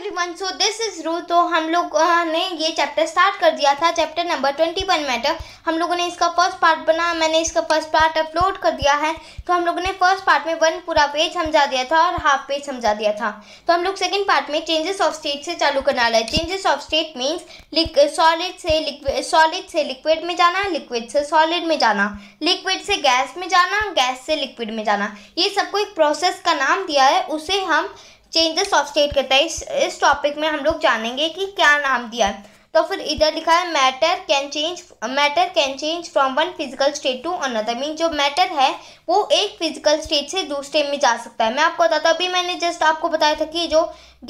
Everyone so this is रू तो हम लोग ने ये चैप्टर स्टार्ट कर दिया था chapter number twenty one matter हम लोगों ने इसका फर्स्ट पार्ट बना मैंने इसका फर्स्ट पार्ट अपलोड कर दिया है तो हम लोगों ने फर्स्ट पार्ट में वन पूरा पेज समझा दिया था और हाफ पेज समझा दिया था तो हम लोग सेकेंड पार्ट में चेंजेस ऑफ स्टेट से चालू करने वाला है changes of state means solid से लिक्विड सॉलिड से लिक्विड में जाना लिक्विड से सॉलिड में जाना लिक्विड से गैस में जाना गैस से लिक्विड में जाना ये सबको एक प्रोसेस का नाम दिया है उसे हम चेंजेस ऑफ स्टेट करता है इस इस टॉपिक में हम लोग जानेंगे कि क्या नाम दिया है तो फिर इधर लिखा है matter can change matter can change from one physical state to another mean जो मैटर है वो एक फिजिकल स्टेट से दूसरे में जा सकता है मैं आपको बताता हूँ अभी मैंने जस्ट आपको बताया था कि जो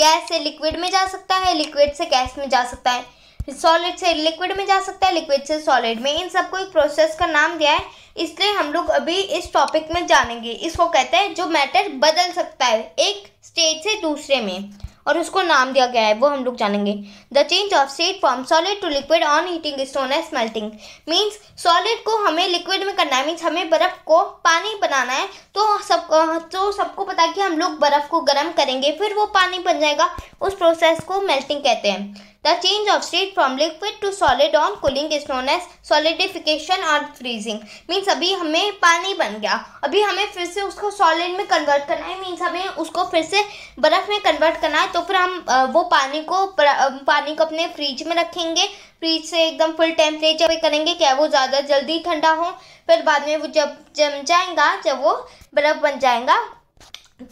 गैस से लिक्विड में जा सकता है लिक्विड से गैस में जा सकता है सॉलिड से लिक्विड में जा सकता है लिक्विड से सॉलिड में इन सबको एक प्रोसेस का नाम दिया है इसलिए हम लोग अभी इस टॉपिक में जानेंगे इसको कहते हैं जो मैटर बदल सकता है एक स्टेज से दूसरे में और उसको नाम दिया गया है वो हम लोग जानेंगे the change of state from solid to liquid on heating is known as melting means solid को हमें लिक्विड में करना है मीन्स हमें बर्फ़ को पानी बनाना है तो सब तो सबको पता है कि हम लोग बर्फ़ को गर्म करेंगे फिर वो पानी बन जाएगा उस प्रोसेस को मेल्टिंग कहते हैं The change of state from liquid to solid on cooling is known as solidification or freezing. Means अभी हमें पानी बन गया अभी हमें फिर से उसको सॉलिड में कन्वर्ट करना है मीन्स हमें उसको फिर से बर्फ़ में कन्वर्ट करना है तो फिर हम वो पानी को पानी को अपने फ्रिज में रखेंगे फ्रिज से एकदम फुल टेम्परेचर पे करेंगे क्या वो ज़्यादा जल्दी ठंडा हो फिर बाद में वो जब जम जाएगा जब वो बर्फ़ बन जाएगा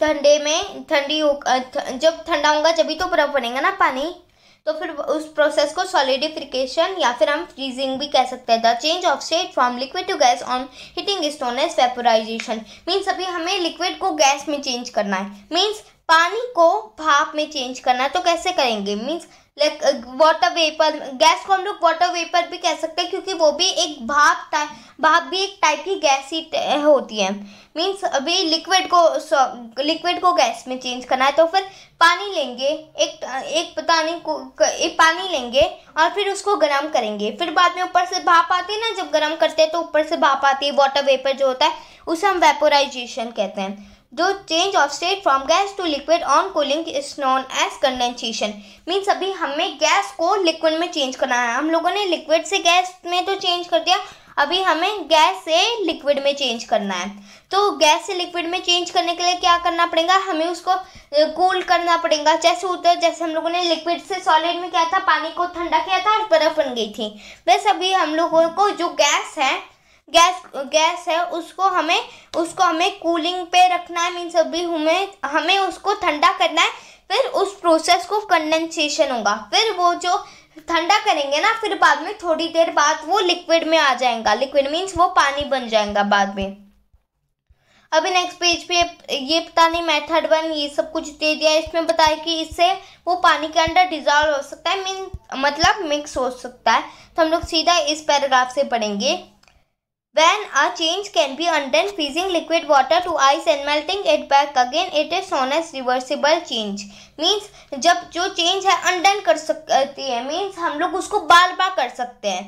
ठंडे में ठंडी हो जब ठंडा होगा जब तो बर्फ़ बनेगा ना पानी तो फिर उस प्रोसेस को सॉलिडिफिकेशन या फिर हम फ्रीजिंग भी कह सकते हैं the change of state from liquid to gas on heating is known as vaporisation means अभी हमें लिक्विड को गैस में चेंज करना है मीन्स पानी को भाप में चेंज करना है तो कैसे करेंगे means like water vapour gas को हम लोग वाटर वेपर भी कह सकते हैं क्योंकि वो भी एक भाप टाइप भाप भी एक टाइप की गैस ही होती है मीन्स अभी लिक्विड को लिक्विड को गैस में चेंज करना है तो फिर पानी लेंगे एक एक पानी को एक पानी लेंगे और फिर उसको गर्म करेंगे फिर बाद में ऊपर से भाप आती है ना जब गर्म करते हैं तो ऊपर से भाप आती है वाटर वेपर जो होता है उसे हम वेपोराइजेशन कहते हैं जो change of state from gas to liquid on cooling is known as condensation means अभी हमें गैस को लिक्विड में चेंज करना है हम लोगों ने लिक्विड से गैस में तो चेंज कर दिया अभी हमें गैस से लिक्विड में चेंज करना है तो गैस से लिक्विड में चेंज करने के लिए क्या करना पड़ेगा हमें उसको कूल करना पड़ेगा जैसे उधर जैसे हम लोगों ने लिक्विड से सॉलिड में क्या था पानी को ठंडा किया था और बर्फ़ बन गई थी बस अभी हम लोगों को जो गैस है गैस गैस है उसको हमें उसको हमें कूलिंग पे रखना है मीन्स अभी हमें हमें उसको ठंडा करना है फिर उस प्रोसेस को कंडेंसेशन होगा फिर वो जो ठंडा करेंगे ना फिर बाद में थोड़ी देर बाद वो लिक्विड में आ जाएगा लिक्विड मीन्स वो पानी बन जाएगा बाद में अभी नेक्स्ट पेज पे ये पता नहीं मेथड वन ये सब कुछ दे दिया इसमें बताया कि इससे वो पानी के अंदर डिजॉल्व हो सकता है मीन मतलब मिक्स हो सकता है तो हम लोग सीधा इस पैराग्राफ से पढ़ेंगे When a change can be undone, freezing liquid water to ice and melting it back again, it is known as reversible change. Means जब जो change है undone कर सकती है means हम लोग उसको बार बार कर सकते हैं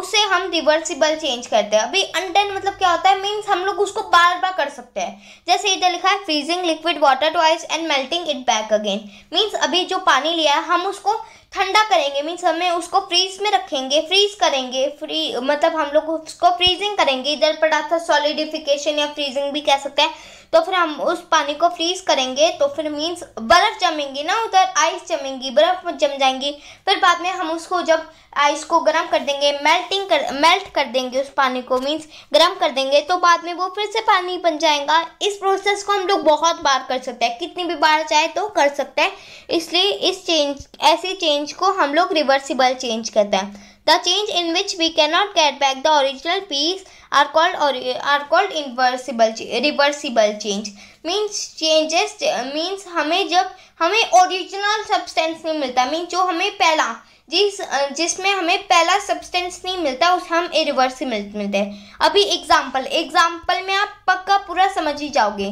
उसे हम रिवर्सिबल चेंज करते हैं अभी अनडन मतलब क्या होता है मीन्स हम लोग उसको बार बार कर सकते हैं जैसे इधर लिखा है freezing liquid water twice and melting it back again means अभी जो पानी लिया है हम उसको ठंडा करेंगे मीन्स हमें उसको फ्रीज में रखेंगे फ्रीज करेंगे फ्री मतलब हम लोग उसको फ्रीजिंग करेंगे इधर पड़ा था सॉलिडिफिकेशन या फ्रीजिंग भी कह सकते हैं तो फिर हम उस पानी को फ्रीज करेंगे तो फिर मीन्स बर्फ़ जमेंगी ना उधर आइस जमेंगी बर्फ़ जम जाएंगी फिर बाद में हम उसको जब आइस को गर्म कर देंगे मेल्टिंग कर मेल्ट कर देंगे उस पानी को मीन्स गर्म कर देंगे तो बाद में वो फिर से पानी बन जाएगा इस प्रोसेस को हम लोग बहुत बार कर सकते हैं कितनी भी बार चाहे तो कर सकते हैं इसलिए इस चेंज ऐसे चेंज को हम लोग रिवर्सिबल चेंज कहते हैं The change in which we cannot get back the original piece are called or are called irreversible reversible change means changes means हमें जब हमें ओरिजिनल सब्सटेंस नहीं मिलता मीन्स जो हमें पहला जिस जिसमें हमें पहला सब्सटेंस नहीं मिलता उस हम मिल मिलते हैं अभी एग्जाम्पल एग्जाम्पल में आप पक्का पूरा समझ ही जाओगे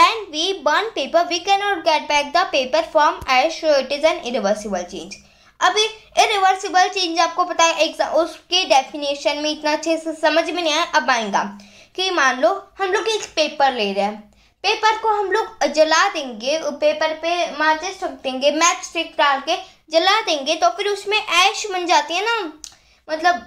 when we burn paper we can not get back the paper from ash it is an irreversible change अभी इरिवर्सिबल चेंज आपको पता है एग्जाम उसके डेफिनेशन में इतना अच्छे से समझ में नहीं आया अब आएगा कि मान लो हम लोग एक पेपर ले रहे हैं पेपर को हम लोग जला देंगे पेपर पे माचिस रख देंगे मैच स्टिक डाल के जला देंगे तो फिर उसमें ऐश बन जाती है ना मतलब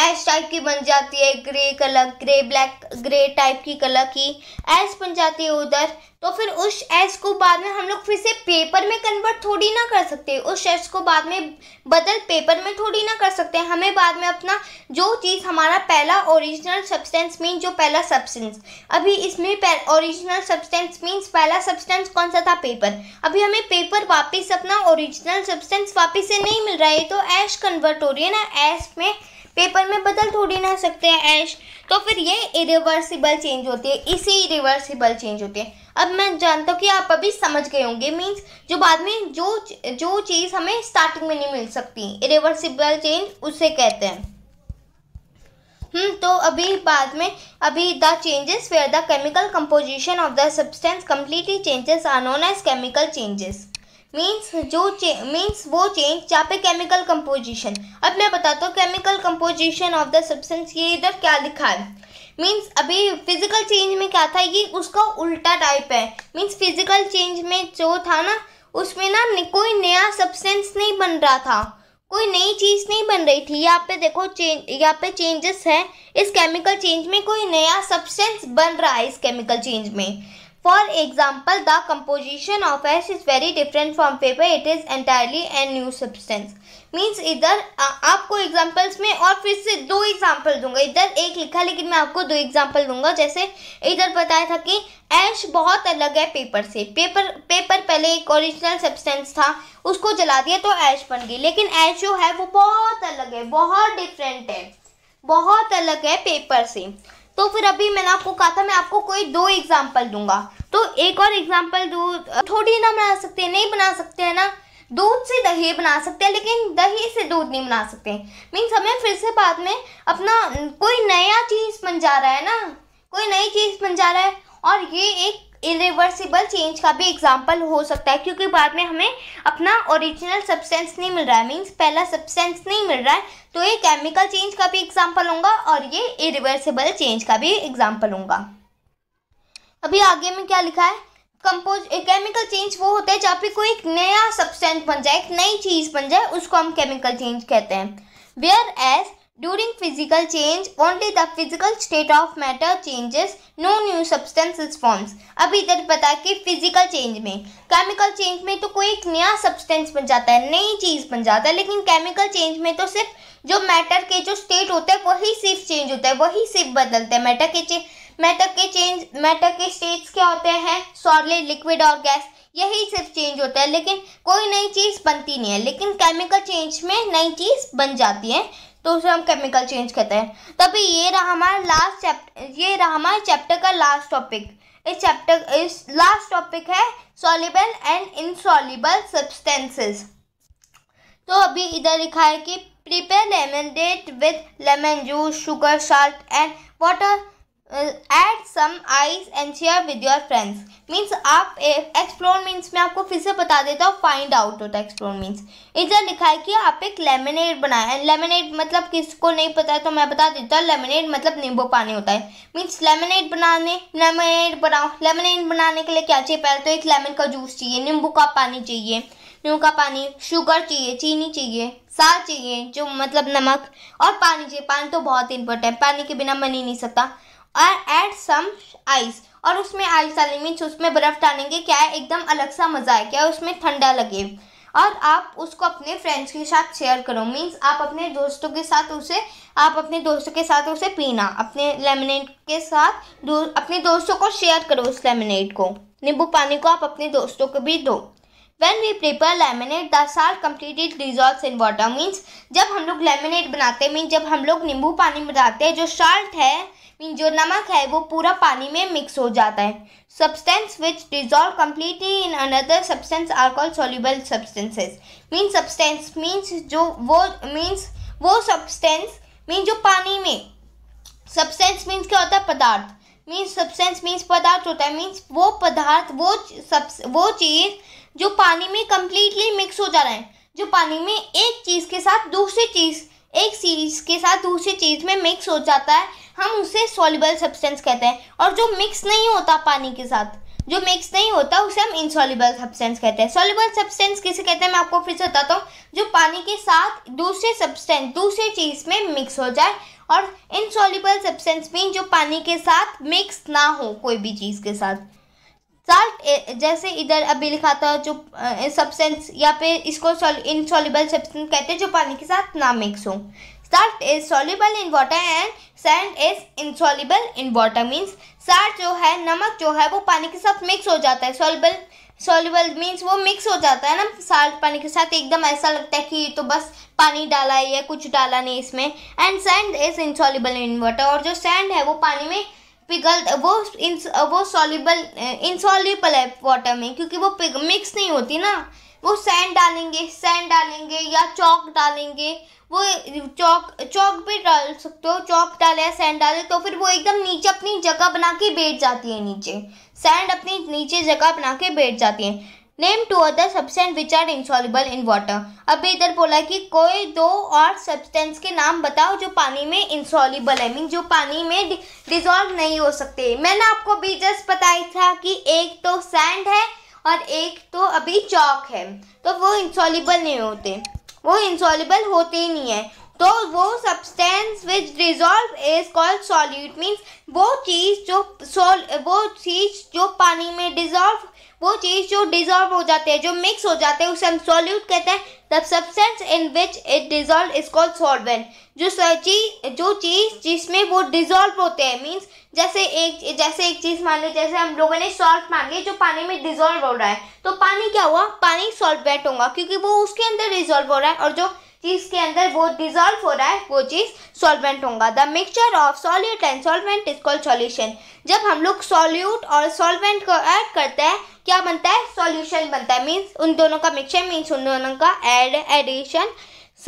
ऐश टाइप की बन जाती है grey colour grey black grey type की कलर की एस बन जाती है उधर तो फिर उस एस को बाद में हम लोग फिर से पेपर में कन्वर्ट थोड़ी ना कर सकते उस एस को बाद में बदल पेपर में थोड़ी ना कर सकते हमें बाद में अपना जो चीज़ हमारा पहला ओरिजिनल सब्सटेंस मीन जो पहला सब्सटेंस अभी इसमें ओरिजिनल सब्सटेंस मीन्स पहला सब्सटेंस कौन सा था पेपर अभी हमें पेपर वापस अपना ओरिजिनल सब्सटेंस वापस से नहीं मिल रहा है तो ऐश कन्वर्ट हो रही है ना ऐश में पेपर में बदल थोड़ी ना सकते हैं ऐश तो फिर ये इरिवर्सिबल चेंज होती है इसी इरिवर्सिबल चेंज होती है अब मैं जानता हूँ कि आप अभी समझ गए होंगे मीन्स जो बाद में जो जो चीज़ हमें स्टार्टिंग में नहीं मिल सकती इरिवर्सिबल चेंज उसे कहते हैं हम्म, तो अभी बाद में अभी the changes where the chemical composition of the substance completely changes are known as chemical changes means जो मीन्स वो चेंज जहाँ पे केमिकल कंपोजिशन अब मैं बताता हूँ chemical composition of the substance ये इधर क्या लिखा है मीन्स अभी फिजिकल चेंज में क्या था ये उसका उल्टा टाइप है मीन्स फिजिकल चेंज में जो था ना उसमें ना कोई नया सब्सटेंस नहीं बन रहा था कोई नई चीज़ नहीं बन रही थी यहाँ पे देखो चेंज यहाँ पे चेंजेस है इस केमिकल चेंज में कोई नया सब्सटेंस बन रहा है इस केमिकल चेंज में for example the composition of ash is very different from paper it is entirely a new substance means इधर आपको एग्जाम्पल्स में और फिर से दो एग्जाम्पल दूंगा इधर एक लिखा लेकिन मैं आपको दो एग्जाम्पल दूंगा जैसे इधर बताया था कि ऐश बहुत अलग है पेपर से पेपर पेपर पहले एक ओरिजिनल सब्सटेंस था उसको जला दिया तो ऐश बन गई लेकिन ऐश जो है वो बहुत अलग है बहुत डिफरेंट है बहुत अलग है पेपर से तो फिर अभी मैंने आपको कहा था मैं आपको कोई दो एग्जाम्पल दूंगा तो एक और एग्जाम्पल दूध थोड़ी ना बना सकते नहीं बना सकते है ना दूध से दही बना सकते हैं लेकिन दही से दूध नहीं बना सकते मीन्स हमें फिर से बाद में अपना कोई नया चीज़ बन जा रहा है ना कोई नई चीज़ बन जा रहा है और ये एक इरिवर्सिबल चेंज का भी एग्जाम्पल हो सकता है क्योंकि बाद में हमें अपना ओरिजिनल सब्सटेंस नहीं मिल रहा है मीन्स पहला सब्सटेंस नहीं मिल रहा है तो ये केमिकल चेंज का भी एग्जाम्पल होगा और ये इरिवर्सिबल चेंज का भी एग्जाम्पल होगा अभी आगे में क्या लिखा है कंपोज केमिकल चेंज वो होता है जहाँ पे कोई एक नया सब्सटेंस बन जाए एक नई चीज़ बन जाए उसको हम केमिकल चेंज कहते हैं whereas During physical change, only the physical state of matter changes, no new substance forms. अब इधर पता कि physical change में chemical change में तो कोई एक नया substance बन जाता है नई चीज़ बन जाता है लेकिन chemical change में तो सिर्फ जो मैटर के जो स्टेट होता है वही सिर्फ चेंज होता है वही सिर्फ बदलते हैं मैटर के चे मैटर के चेंज मैटर के स्टेट्स क्या होते हैं सॉलिड लिक्विड और गैस यही सिर्फ चेंज होता है लेकिन कोई नई चीज़ बनती नहीं है लेकिन केमिकल चेंज में नई चीज़ बन जाती है तो उसे हम केमिकल चेंज कहते हैं तभी ये रहा हमारा लास्ट चैप्टर ये रहा हमारे चैप्टर का लास्ट टॉपिक इस चैप्टर इस लास्ट टॉपिक है सॉलिबल एंड इनसॉलिबल सब्सटेंसेस तो अभी इधर लिखा है कि prepare lemonade with lemon juice sugar salt and water add some ice and share with your friends means आप एक्सप्लोर मीन्स में आपको फिर से बता देता हूँ फाइंड आउट होता है एक्सप्लोर मीन्स इधर लिखा है कि आप एक लेमिनेट बनाए लेमिनेट मतलब किसको नहीं पता है तो मैं बता देता हूँ लेमिनेट मतलब नींबू पानी होता है मीन्स लेमिनेट बनाने लेमिनेट बनाओ लेमिनेट बनाने के लिए क्या चाहिए पहले तो एक लेमन का जूस चाहिए नींबू का पानी चाहिए नींबू का पानी शुगर चाहिए चीनी चाहिए साल चाहिए जो मतलब नमक और पानी चाहिए पानी तो बहुत इंपॉर्टेंट है पानी के बिना मन ही नहीं सकता और ऐड सम आइस और उसमें आइस डालने मीन्स उसमें बर्फ़ डालेंगे क्या है एकदम अलग सा मज़ा है क्या है उसमें ठंडा लगे और आप उसको अपने फ्रेंड्स के साथ शेयर करो मीन्स आप अपने दोस्तों के साथ उसे आप अपने दोस्तों के साथ उसे पीना अपने लेमनेट के साथ दो, अपने दोस्तों को शेयर करो उस लेमनेट को नींबू पानी को आप अपने दोस्तों को भी दो when we prepare lemonade, the salt completed dissolve in water means जब हम लोग लेमिनेट बनाते हैं मीन्स जब हम लोग नींबू पानी बनाते हैं जो साल्ट है मीन जो नमक है वो पूरा पानी में मिक्स हो जाता है substance which dissolve completely in another substance are call soluble substances mean substance means जो वो मीन्स वो सब्सटेंस मीन जो पानी में सब्सटेंस मीन्स क्या होता है पदार्थ मीन्स सब्सटेंस मीन्स पदार्थ होता है मीन्स वो पदार्थ वो सब्स वो चीज़ जो पानी में कम्प्लीटली मिक्स हो जा रहा है जो पानी में एक चीज़ के साथ दूसरी चीज़ एक चीज़ के साथ दूसरी चीज़ में मिक्स हो जाता है हम उसे सॉल्युबल सब्सटेंस कहते हैं और जो मिक्स नहीं होता पानी के साथ जो मिक्स नहीं होता उसे हम इनसॉल्युबल सब्सटेंस कहते हैं सॉल्युबल सब्सटेंस किसे कहते हैं मैं आपको फिर से बताता हूँ जो पानी के साथ दूसरे सब्सटेंस दूसरे चीज़ में मिक्स हो जाए और इनसॉल्युबल सब्सटेंस मीन जो पानी के साथ मिक्स ना हो कोई भी चीज़ के साथ साल्ट जैसे इधर अभी लिखा था जो सब्सटेंस या फिर इसको इनसॉल्युबल सब्सटेंस कहते हैं जो पानी के साथ ना मिक्स हो salt is soluble in water and sand is insoluble in water means salt जो है नमक जो है वो पानी के साथ मिक्स हो जाता है सॉल्युबल सॉल्युबल मीन्स वो मिक्स हो जाता है ना साल्ट पानी के साथ एकदम ऐसा लगता है कि तो बस पानी डाला है या कुछ डाला नहीं इसमें and sand is insoluble in water और जो सैंड है वो पानी में पिघल वो इन वो सॉल्युबल इनसॉल्युबल है वाटर में क्योंकि वो मिक्स नहीं होती ना वो सैंड डालेंगे सैंड डालेंगे या चौक डालेंगे वो चौक चौक भी डाल सकते हो चौक डाले या सैंड डाले तो फिर वो एकदम नीचे अपनी जगह बना के बैठ जाती है नीचे सैंड अपनी नीचे जगह बना के बैठ जाती है name two other substance which are insoluble in water अभी इधर बोला कि कोई दो और सब्सटेंस के नाम बताओ जो पानी में इंसॉलिबल है मीन जो पानी में डिजॉल्व नहीं हो सकते मैंने आपको भी जस्ट बताया था कि एक तो सैंड है और एक तो अभी चौक है तो वो इंसॉलिबल नहीं होते वो इंसॉलिबल होते ही नहीं है तो वो substance which dissolve is called solute means वो चीज़ जो सोल वो चीज़ जो पानी में डिजॉल्व वो चीज़ जो डिजॉल्व हो जाती है जो मिक्स हो जाते हैं उसे हम सॉल्यूट कहते हैं the substance in which it dissolve is called solvent जो चीज जो चीज़ जिसमें वो डिजॉल्व होते हैं मीन्स जैसे एक जैसे एक चीज़ मान ली जैसे हम लोगों ने सॉल्ट मान ली जो पानी में डिजॉल्व हो रहा है तो पानी क्या हुआ पानी सॉल्वेंट होगा क्योंकि वो उसके अंदर डिजॉल्व हो रहा है और जो चीज़ के अंदर वो डिजॉल्व हो रहा है वो चीज़ सॉल्वेंट होगा the mixture of solute and solvent is called solution जब हम लोग सॉल्यूट और सॉल्वेंट को ऐड करते हैं क्या बनता है सॉल्यूशन बनता है मीन्स उन दोनों का मिक्सचर मीन्स उन दोनों का एड एडिशन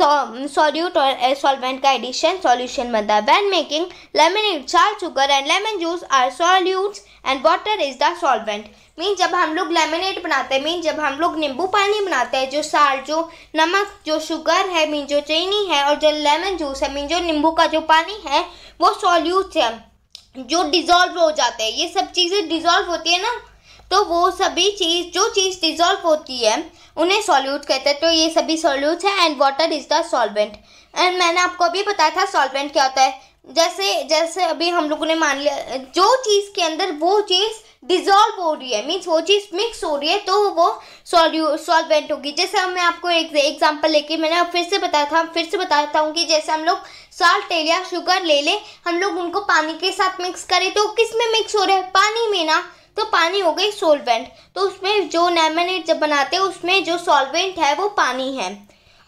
सोल्यूट और सॉल्वेंट का एडिशन सॉल्यूशन बनता है making making lemonade salt sugar and lemon juice are solutes and water is the mean जब हम लोग लेमनेट बनाते हैं मीन जब हम लोग नींबू पानी बनाते हैं जो साल जो नमक जो शुगर है मीन जो चीनी है और जो लेमन जूस है मीन जो नींबू का जो पानी है वो सॉल्यूट है जो डिज़ोल्व हो जाते हैं ये सब चीज़ें डिज़ोल्व होती है ना तो वो सभी चीज़ जो चीज़ डिज़ोल्व होती है उन्हें सॉल्यूट कहते हैं तो ये सभी सॉल्यूट्स हैं and water is the solvent and मैंने आपको अभी बताया था सॉल्वेंट क्या होता है जैसे जैसे अभी हम लोगों ने मान लिया जो चीज़ के अंदर वो चीज़ डिज़ोल्व हो रही है मीन्स वो चीज़ मिक्स हो रही है तो वो सॉल्यू सॉल्वेंट होगी जैसे मैं आपको एक एग्जांपल लेके मैंने फिर से बताया था फिर से बताता हूँ कि जैसे हम लोग साल्ट या शुगर ले लें हम लोग उनको पानी के साथ मिक्स करें तो किस में मिक्स हो रहा है पानी में ना तो पानी हो गई सोलवेंट तो उसमें जो लेमनेट जब बनाते हैं उसमें जो सॉल्वेंट है वो पानी है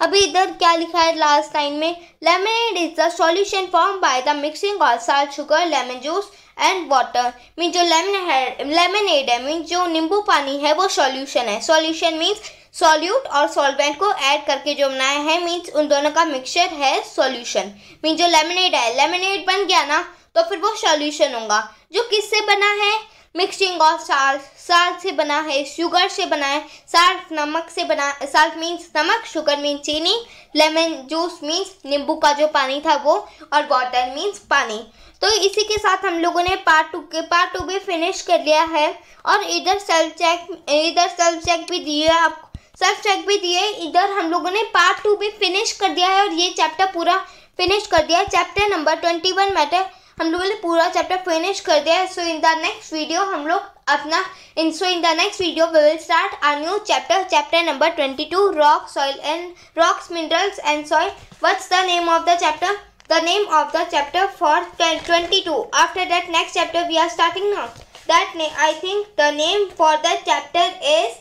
अभी इधर क्या लिखा है लास्ट लाइन में lemonade is the solution form by the mixing of salt sugar lemon juice and water mean जो लेमन है लेमनेड है मीन जो नींबू पानी है वो सॉल्यूशन है सॉल्यूशन मीन्स सॉल्यूट और सॉल्वेंट को ऐड करके जो बनाया है मीन्स उन दोनों का मिक्सचर है सॉल्यूशन मीन जो लेमनेड है लेमनेड बन गया ना तो फिर वो सॉल्यूशन होगा जो किससे बना है मिक्सिंग ऑफ साल्ट साल्ट से बना है शुगर से बना है साल्ट नमक से बना साल्ट मीन्स नमक शुगर मीन्स चीनी लेमन जूस मीन्स नींबू का जो पानी था वो और वाटर मीन्स पानी तो इसी के साथ हम लोगों ने पार्ट टू के पार्ट टू भी फिनिश कर लिया है और इधर सेल्फ चेक इधर सेल्फ चेक भी दिए आपको सेल्फ चेक भी दिए इधर हम लोगों ने पार्ट टू भी फिनिश कर दिया है और ये चैप्टर पूरा फिनिश कर दिया है chapter number twenty one matter हम लोगों ने पूरा चैप्टर फिनिश कर दिया so in the next video हम लोग अपना in so in the next video we will start a new chapter chapter number twenty two rock soil and rocks minerals and soil what's the name of the chapter the name of the chapter for twenty two after that next chapter we are starting now that I think the name for the chapter is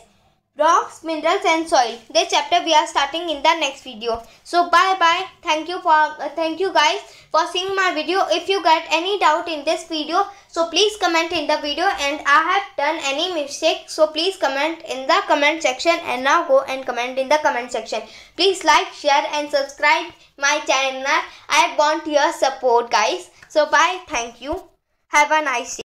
rocks, minerals and soil. This chapter we are starting in the next video. So bye bye. Thank you for uh, thank you guys for seeing my video. If you get any doubt in this video, so please comment in the video and I have done any mistake. So please comment in the comment section and now go and comment in the comment section. Please like, share and subscribe my channel. I want your support guys. So bye. Thank you. Have a nice day.